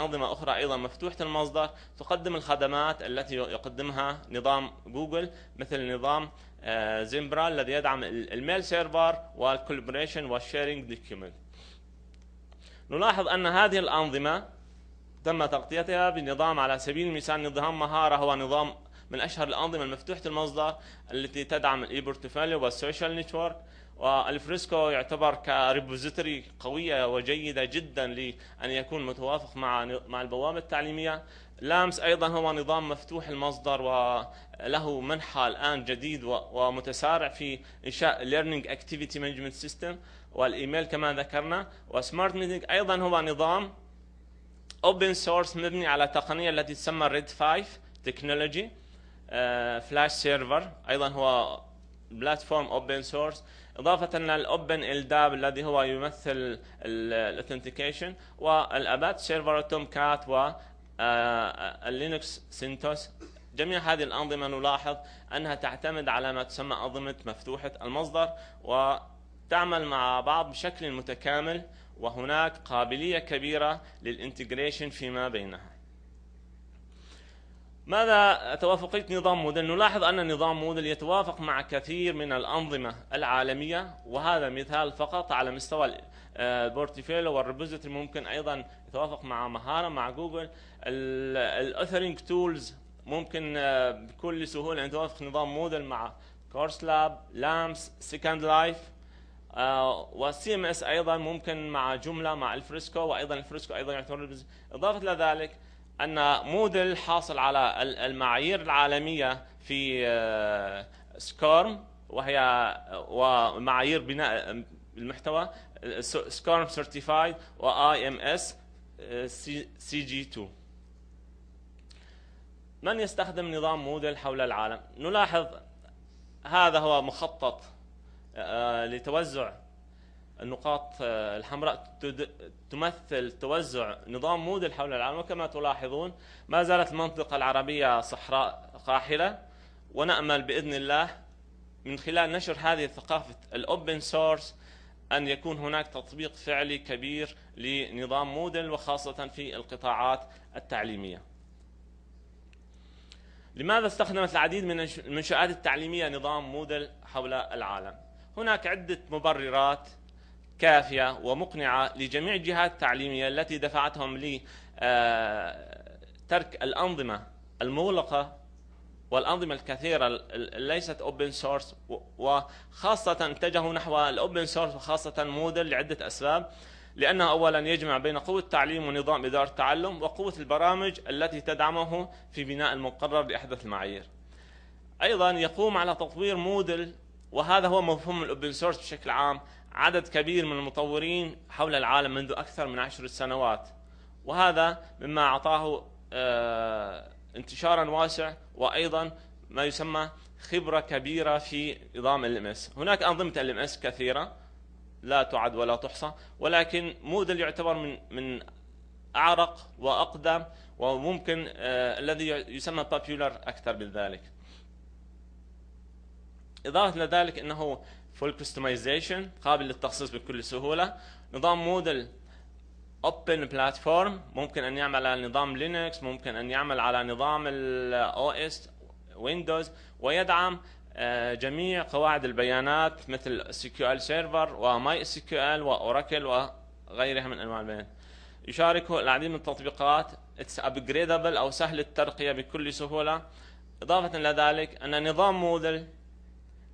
أنظمة أخرى أيضا مفتوحة المصدر تقدم الخدمات التي يقدمها نظام جوجل مثل نظام آه، زيمبرا الذي يدعم الميل سيرفر والكولبريشن والشيرنج دوكيومنت نلاحظ أن هذه الأنظمة تم تغطيتها بنظام على سبيل المثال نظام مهارة هو نظام من أشهر الأنظمة المفتوحة المصدر التي تدعم الإي بورتفوليو والسوشيال نتورك والفريسكو يعتبر كريبوزيتوري قوية وجيدة جدا لأن يكون متوافق مع مع البوابة التعليمية لامس أيضا هو نظام مفتوح المصدر وله منحى الآن جديد ومتسارع في إنشاء Learning Activity Management System والإيميل كما ذكرنا وسمارت ميتنج أيضا هو نظام اوبن سورس مبني على تقنيه التي تسمى ريد 5 تكنولوجي آه، فلاش سيرفر أيضا هو بلاتفورم اوبن سورس إضافة للأوبن الداب الذي هو يمثل الاثنتيكيشن والأبات سيرفر توم كات واللينكس آه، آه، سينتوس جميع هذه الأنظمة نلاحظ أنها تعتمد على ما تسمى أنظمة مفتوحة المصدر وتعمل مع بعض بشكل متكامل وهناك قابلية كبيرة للانتجريشن فيما بينها ماذا توافقية نظام مودل؟ نلاحظ أن نظام مودل يتوافق مع كثير من الأنظمة العالمية وهذا مثال فقط على مستوى البورتفوليو آه، والريبوزيتوري ممكن أيضا يتوافق مع مهارة مع جوجل الأثرينج تولز ممكن آه، بكل سهولة أن توافق نظام مودل مع كورس لاب لامس سكند لايف آه، والسي ام اس ايضا ممكن مع جمله مع الفريسكو وايضا الفريسكو ايضا يعتبر اضافه الى ذلك أن موديل حاصل على المعايير العالمية في سكورم آه، وهي آه، ومعايير بناء آه، المحتوى سكورم سيرتيفايد واي ام اس سي جي 2 من يستخدم نظام موديل حول العالم؟ نلاحظ هذا هو مخطط لتوزع النقاط آه، الحمراء تمثل توزع نظام مودل حول العالم وكما تلاحظون ما زالت المنطقة العربية صحراء قاحلة ونأمل بإذن الله من خلال نشر هذه الثقافة الأوبن سورس أن يكون هناك تطبيق فعلي كبير لنظام مودل وخاصة في القطاعات التعليمية لماذا استخدمت العديد من المنشآت التعليمية نظام مودل حول العالم؟ هناك عدة مبررات كافية ومقنعة لجميع الجهات التعليمية التي دفعتهم لترك آه، الأنظمة المغلقة والأنظمة الكثيرة ليست أوبن سورس وخاصة اتجهوا نحو الأوبن سورس وخاصة موديل لعدة أسباب لأنه أولا يجمع بين قوة التعليم ونظام إدارة التعلم وقوة البرامج التي تدعمه في بناء المقرر لأحدث المعايير أيضا يقوم على تطوير موديل وهذا هو مفهوم الأوبن سورس بشكل عام عدد كبير من المطورين حول العالم منذ أكثر من عشر سنوات وهذا مما أعطاه آه، انتشارا واسع وأيضا ما يسمى خبرة كبيرة في نظام ال MS هناك أنظمة ال MS كثيرة لا تعد ولا تحصى ولكن مودل يعتبر من من أعرق وأقدم وممكن آه، الذي يسمى popular أكثر من ذلك إضافة لذلك أنه فول كستمايزيشن قابل للتخصيص بكل سهوله نظام موديل اوبن بلاتفورم ممكن ان يعمل على نظام لينكس ممكن ان يعمل على نظام الاو اس ويندوز ويدعم آه، جميع قواعد البيانات مثل سي كيو ال سيرفر وماي اس كيو ال واوراكل وغيرها من انواع البيانات يشاركه العديد من التطبيقات اتس ابجريدبل او سهل الترقيه بكل سهوله اضافه الى ذلك ان نظام موديل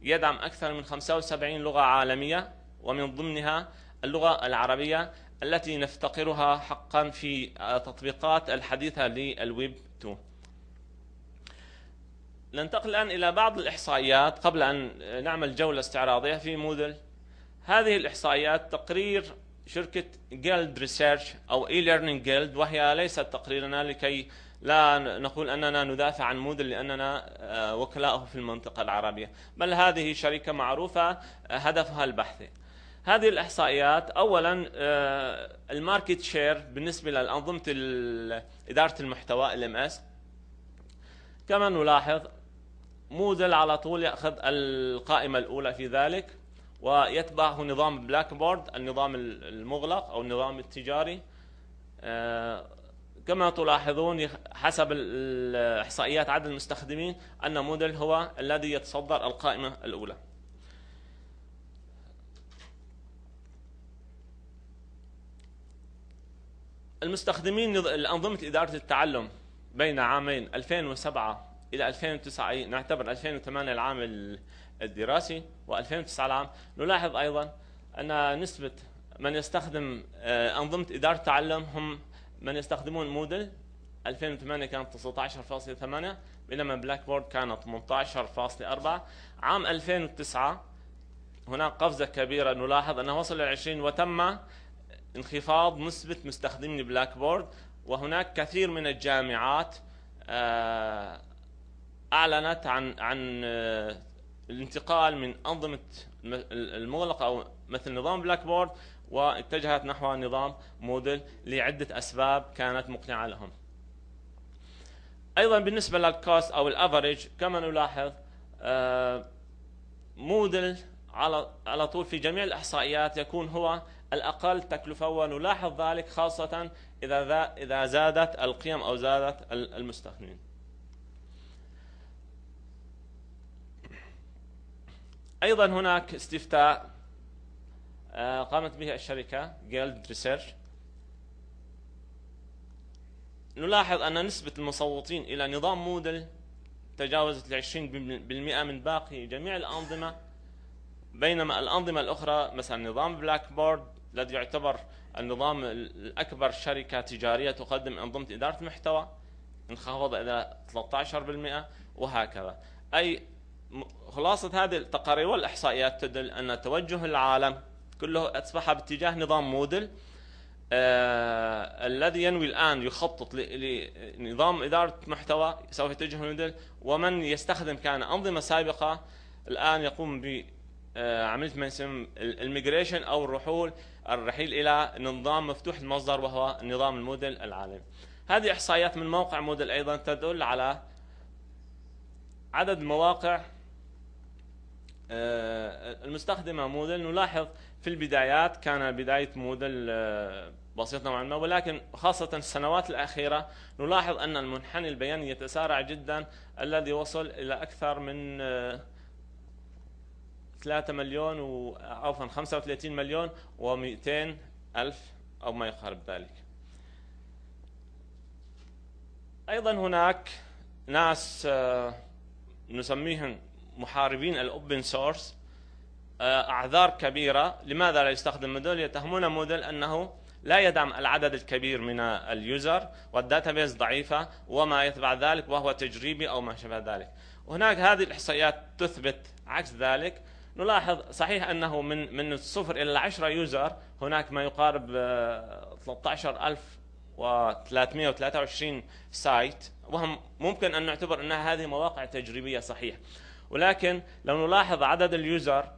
يدعم أكثر من 75 لغة عالمية ومن ضمنها اللغة العربية التي نفتقرها حقا في التطبيقات آه، الحديثة للويب 2 ننتقل الآن إلى بعض الإحصائيات قبل أن نعمل جولة استعراضية في مودل هذه الإحصائيات تقرير شركة جيلد ريسيرش أو إي ليرنينج جيلد وهي ليست تقريرنا لكي لا نقول أننا ندافع عن مودل لأننا آه، وكلاءه في المنطقة العربية بل هذه شركة معروفة آه، هدفها البحثي هذه الإحصائيات أولا آه، الماركت شير بالنسبة لأنظمة إدارة المحتوى LMS كما نلاحظ مودل على طول يأخذ القائمة الأولى في ذلك ويتبعه نظام بلاك بورد النظام المغلق أو النظام التجاري كما تلاحظون حسب إحصائيات عدد المستخدمين أن موديل هو الذي يتصدر القائمة الأولى المستخدمين لأنظمة إدارة التعلم بين عامين 2007 إلى 2009 نعتبر 2008 العام الدراسي و2009 العام نلاحظ أيضا أن نسبة من يستخدم آه، أنظمة إدارة التعلم هم من يستخدمون مودل 2008 كانت 19.8 بينما بلاك بورد كانت 18.4 عام 2009 هناك قفزة كبيرة نلاحظ أنه وصل إلى 20 وتم انخفاض نسبة مستخدمي بلاك بورد وهناك كثير من الجامعات آه، أعلنت عن عن آه، الانتقال من أنظمة المغلقة أو مثل نظام بلاك بورد واتجهت نحو نظام مودل لعدة أسباب كانت مقنعة لهم أيضا بالنسبة للكوست أو الأفريج كما نلاحظ آه، مودل على على طول في جميع الإحصائيات يكون هو الأقل تكلفة ونلاحظ ذلك خاصة إذا إذا زادت القيم أو زادت المستخدمين. أيضا هناك استفتاء آه، قامت به الشركة جيلد ريسيرش نلاحظ أن نسبة المصوتين إلى نظام مودل تجاوزت العشرين بالمئة من باقي جميع الأنظمة بينما الأنظمة الأخرى مثلا نظام بلاك بورد الذي يعتبر النظام الأكبر شركة تجارية تقدم أنظمة إدارة محتوى انخفض إلى 13% وهكذا أي خلاصة هذه التقارير والإحصائيات تدل أن توجه العالم كله اصبح باتجاه نظام موديل آه الذي ينوي الآن يخطط لنظام إدارة محتوى سوف يتجه موديل ومن يستخدم كان أنظمة سابقة الآن يقوم ب آه، ما يسمى الميجريشن أو الرحول الرحيل إلى نظام مفتوح المصدر وهو نظام الموديل العالمي هذه إحصائيات من موقع موديل أيضا تدل على عدد المواقع آه، المستخدم مودل نلاحظ في البدايات كان بداية مودل آه، بسيط نوعا ما ولكن خاصة السنوات الأخيرة نلاحظ أن المنحني البياني يتسارع جدا الذي وصل إلى أكثر من 3 آه، مليون و عفوا 35 مليون و200 ألف أو ما يقارب ذلك أيضا هناك ناس نسميهم محاربين الاوبن آه، سورس اعذار كبيره لماذا لا يستخدم موديل يتهمون موديل انه لا يدعم العدد الكبير من اليوزر والداتابيز ضعيفه وما يتبع ذلك وهو تجريبي او ما شابه ذلك وهناك هذه الاحصائيات تثبت عكس ذلك نلاحظ صحيح انه من من الصفر الى 10 يوزر هناك ما يقارب 13323 آه، سايت وهم ممكن ان نعتبر ان هذه مواقع تجريبيه صحيح ولكن لو نلاحظ عدد اليوزر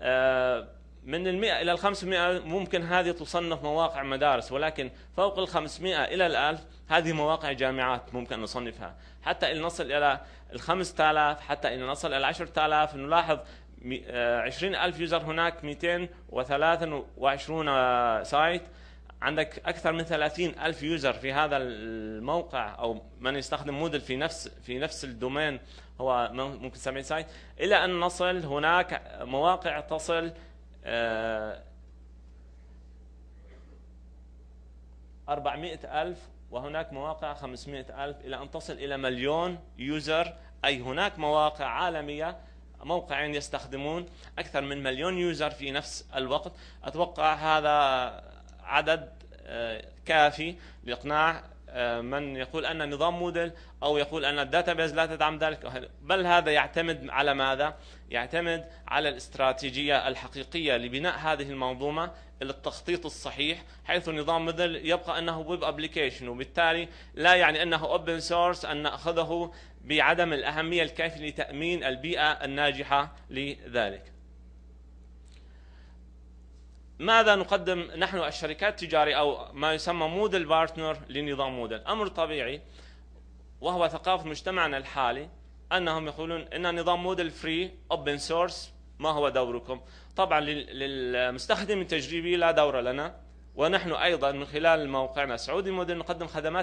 آه، من ال 100 الى ال 500 ممكن هذه تصنف مواقع مدارس ولكن فوق ال 500 الى ال 1000 هذه مواقع جامعات ممكن نصنفها حتى ان نصل الى ال 5000 حتى ان نصل الى 10000 نلاحظ 20000 آه، يوزر هناك 223 آه، سايت عندك اكثر من 30 الف يوزر في هذا الموقع او من يستخدم مودل في نفس في نفس الدومين هو ممكن 70 سايت الى ان نصل هناك مواقع تصل آه، أربعمائة ألف وهناك مواقع خمسمائة ألف إلى أن تصل إلى مليون يوزر أي هناك مواقع عالمية موقعين يستخدمون أكثر من مليون يوزر في نفس الوقت أتوقع هذا عدد آه، كافي لإقناع آه، من يقول أن نظام موديل أو يقول أن الداتابيز لا تدعم ذلك بل هذا يعتمد على ماذا؟ يعتمد على الاستراتيجية الحقيقية لبناء هذه المنظومة التخطيط الصحيح حيث نظام موديل يبقى أنه ويب ابلكيشن وبالتالي لا يعني أنه أوبن سورس أن نأخذه بعدم الأهمية الكافية لتأمين البيئة الناجحة لذلك ماذا نقدم نحن الشركات التجارية أو ما يسمى موديل بارتنر لنظام موديل أمر طبيعي وهو ثقافة مجتمعنا الحالي أنهم يقولون إن نظام موديل فري أوبن سورس ما هو دوركم طبعا للمستخدم التجريبي لا دور لنا ونحن أيضا من خلال موقعنا سعودي موديل نقدم خدمات